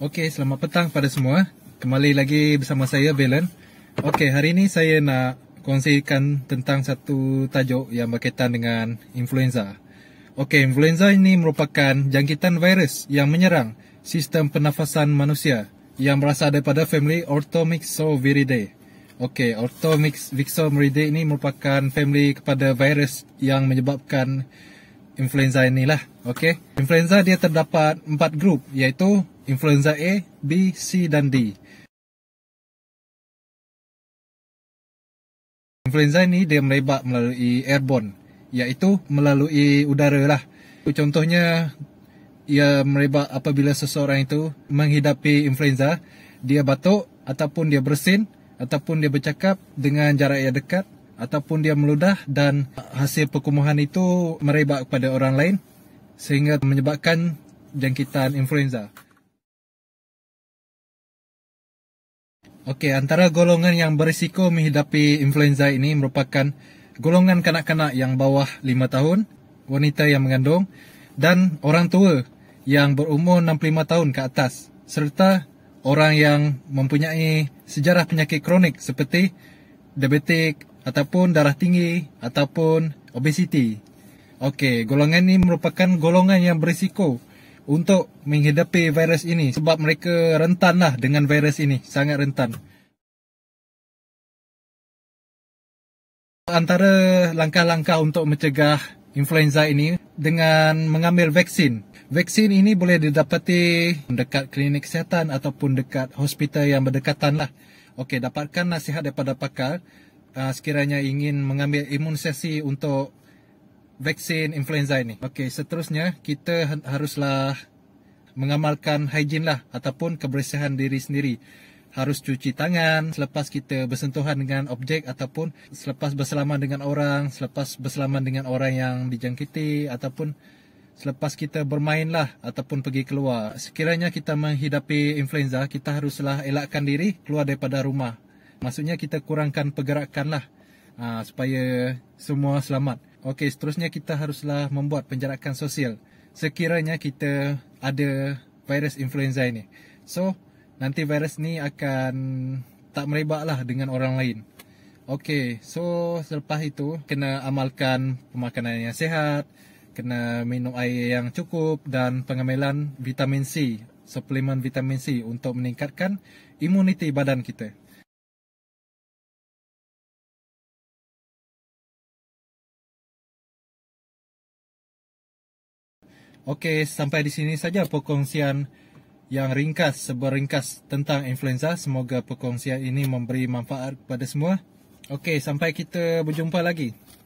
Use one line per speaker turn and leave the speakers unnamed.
Okey, selamat petang pada semua. Kembali lagi bersama saya Belen. Okey, hari ini saya nak kongsikan tentang satu tajuk yang berkaitan dengan influenza. Okey, influenza ini merupakan jangkitan virus yang menyerang sistem pernafasan manusia yang berasal daripada family Orthomyxoviridae. Okey, Orthomyxoviridae ini merupakan family kepada virus yang menyebabkan influenza inilah. Okey. Influenza dia terdapat
empat grup iaitu influenza A, B, C dan D. Influenza ini dia merebak melalui airborne iaitu melalui udara lah. Contohnya
ia merebak apabila seseorang itu menghidapi influenza, dia batuk ataupun dia bersin ataupun dia bercakap dengan jarak yang dekat ataupun dia meludah dan
hasil perkumuhan itu merebak kepada orang lain sehingga menyebabkan jangkitan influenza. Okey, antara golongan yang berisiko menghidapi influenza ini merupakan golongan
kanak-kanak yang bawah 5 tahun, wanita yang mengandung dan orang tua yang berumur 65 tahun ke atas serta orang yang mempunyai sejarah penyakit kronik seperti diabetik, ataupun darah tinggi ataupun obesiti. Okey, golongan ini merupakan golongan yang berisiko
untuk menghadapi virus ini sebab mereka rentanlah dengan virus ini, sangat rentan. Antara langkah-langkah untuk mencegah influenza ini dengan mengambil vaksin. Vaksin ini
boleh didapati dekat klinik kesihatan ataupun dekat hospital yang berdekatan lah. Okey, dapatkan nasihat daripada pakar uh, sekiranya ingin mengambil imunisasi untuk vaksin influenza ini. Okey, seterusnya kita ha- haruslah mengamalkan hygiene lah ataupun kebersihan diri sendiri. Harus cuci tangan selepas kita bersentuhan dengan objek ataupun selepas berselaman dengan orang, selepas berselaman dengan orang yang dijangkiti ataupun selepas kita bermain lah ataupun pergi keluar. Sekiranya kita menghidapi influenza, kita haruslah elakkan diri keluar daripada rumah. Maksudnya kita kurangkan pergerakan lah ha, ah, Supaya semua selamat Okey seterusnya kita haruslah membuat penjarakan sosial Sekiranya kita ada virus influenza ini So nanti virus ni akan tak merebak lah dengan orang lain Okey, so selepas itu kena amalkan pemakanan yang sihat, kena minum air yang cukup dan pengambilan
vitamin C, suplemen vitamin C untuk meningkatkan imuniti badan kita. Okey, sampai di sini saja perkongsian yang ringkas seberingkas tentang influenza. Semoga perkongsian ini memberi manfaat kepada semua. Okey, sampai kita berjumpa lagi.